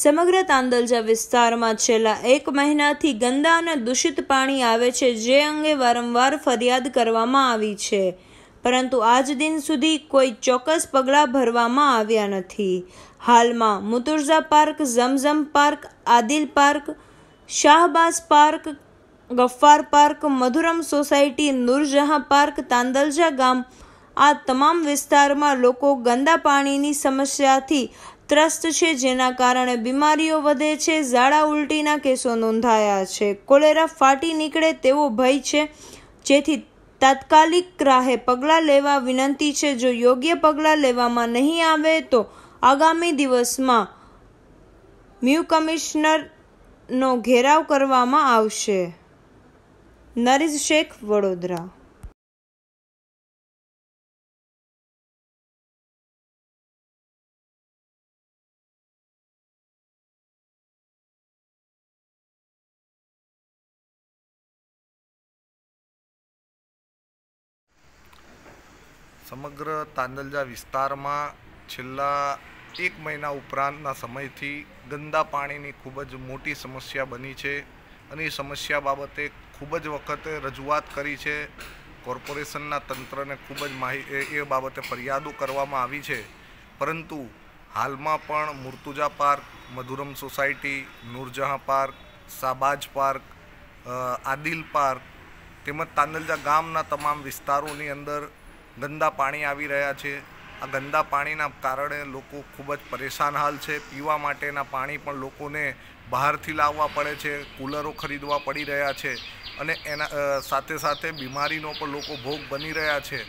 સમગ્ર તાંદલજા વિસ્તારમાં છેલ્લા એક મહિનાથી ગંદા અને દૂષિત પાણી આવે છે જે અંગે વારંવાર ફરિયાદ કરવામાં આવી છે પરંતુ આજ દિન સુધી કોઈ ચોક્કસ પગલાં ભરવામાં આવ્યા નથી હાલમાં Murtuza park Zamzam park Adil park Shahbaz park Gaffar park Madhuram society Noorjahan park Tandalja ગામ આ તમામ વિસ્તારમાં લોકો ગંદા પાણીની સમસ્યાથી ત્રસ્ત છે જેના કારણે બીમારીઓ વધે છે ઝાડા ઉલટીના કેસો નોંધાયા છે કોલેરા ફાટી નીકળે તેવો ભય છે જેથી તાત્કાલિક રાહે પગલાં લેવા વિનંતી છે જો યોગ્ય પગલાં લેવામાં નહીં આવે તો આગામી દિવસમાં મ્યુ કમિશનરનો ઘેરાવ કરવામાં આવશે નરીઝ શેખ વડોદરા સમગ્ર તાંદલજા વિસ્તારમાં છેલ્લા એક મહિના ઉપરાંતના સમયથી ગંદા પાણીની ખૂબ જ મોટી સમસ્યા બની છે અને એ સમસ્યા બાબતે ખૂબ જ વખતે રજૂઆત કરી છે કોર્પોરેશનના તંત્રને ખૂબ જ માહિ એ બાબતે ફરિયાદો કરવામાં આવી છે પરંતુ હાલમાં પણ Murtuza park Madhuram society Noorjahan park Shahbaz park Adil park તેમજ તાંદલજા ગામના તમામ વિસ્તારોની અંદર ગંદા પાણી આવી રહ્યા છે આ ગંદા પાણીના કારણે લોકો ખૂબ જ પરેશાન હાલ છે પીવા માટેના પાણી પણ લોકોને બહારથી લાવવા પડે છે કૂલરો ખરીદવા પડી રહ્યા છે અને એના સાથે સાથે બીમારીનો પણ લોકો ભોગ બની રહ્યા છે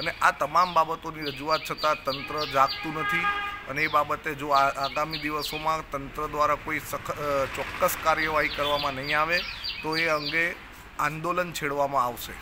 અને આ તમામ બાબતોની રજૂઆત છતાં તંત્ર જાગતું નથી અને એ બાબતે જો આગામી દિવસોમાં તંત્ર દ્વારા કોઈ ચોક્કસ કાર્યવાહી કરવામાં નહીં આવે તો એ અંગે આંદોલન છેડવામાં આવશે